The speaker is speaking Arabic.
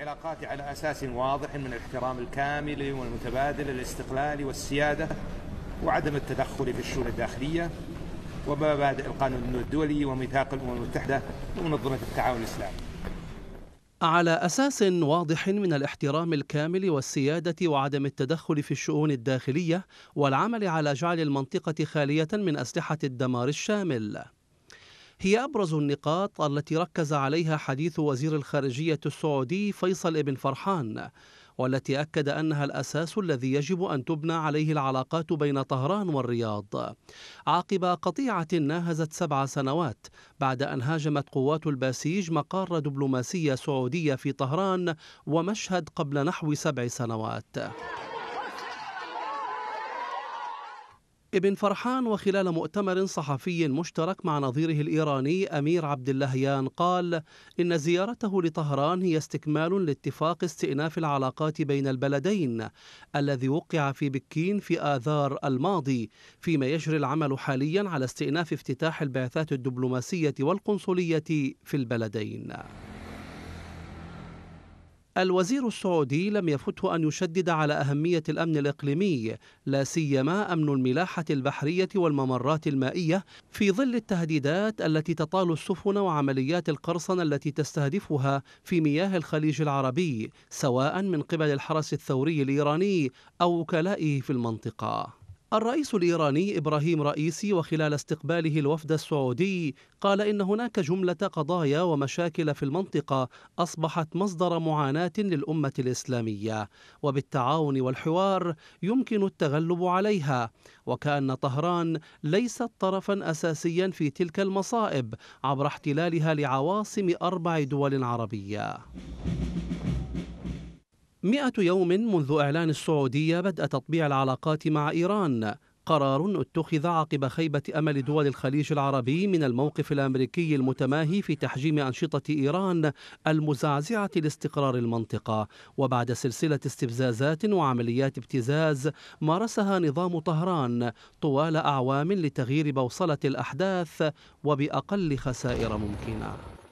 علاقاتي على أساس واضح من الاحترام الكامل والمتبادل الاستقلال والسيادة وعدم التدخل في الشؤون الداخلية ومبادئ القانون الدولي وميثاق الأمم المتحدة ومنظمة التعاون الإسلامي على أساس واضح من الاحترام الكامل والسيادة وعدم التدخل في الشؤون الداخلية والعمل على جعل المنطقة خالية من أسلحة الدمار الشامل هي أبرز النقاط التي ركز عليها حديث وزير الخارجية السعودي فيصل بن فرحان والتي أكد أنها الأساس الذي يجب أن تبنى عليه العلاقات بين طهران والرياض عقب قطيعة ناهزت سبع سنوات بعد أن هاجمت قوات الباسيج مقر دبلوماسية سعودية في طهران ومشهد قبل نحو سبع سنوات ابن فرحان وخلال مؤتمر صحفي مشترك مع نظيره الإيراني أمير عبد اللهيان قال إن زيارته لطهران هي استكمال لاتفاق استئناف العلاقات بين البلدين الذي وقع في بكين في آذار الماضي فيما يجري العمل حاليا على استئناف افتتاح البعثات الدبلوماسية والقنصلية في البلدين الوزير السعودي لم يفته أن يشدد على أهمية الأمن الإقليمي لا سيما أمن الملاحة البحرية والممرات المائية في ظل التهديدات التي تطال السفن وعمليات القرصنة التي تستهدفها في مياه الخليج العربي سواء من قبل الحرس الثوري الإيراني أو وكلائه في المنطقة الرئيس الإيراني إبراهيم رئيسي وخلال استقباله الوفد السعودي قال إن هناك جملة قضايا ومشاكل في المنطقة أصبحت مصدر معاناة للأمة الإسلامية وبالتعاون والحوار يمكن التغلب عليها وكأن طهران ليست طرفا أساسيا في تلك المصائب عبر احتلالها لعواصم أربع دول عربية مئة يوم منذ إعلان السعودية بدء تطبيع العلاقات مع إيران قرار اتخذ عقب خيبة أمل دول الخليج العربي من الموقف الأمريكي المتماهي في تحجيم أنشطة إيران المزعزعة لاستقرار المنطقة وبعد سلسلة استفزازات وعمليات ابتزاز مارسها نظام طهران طوال أعوام لتغيير بوصلة الأحداث وبأقل خسائر ممكنة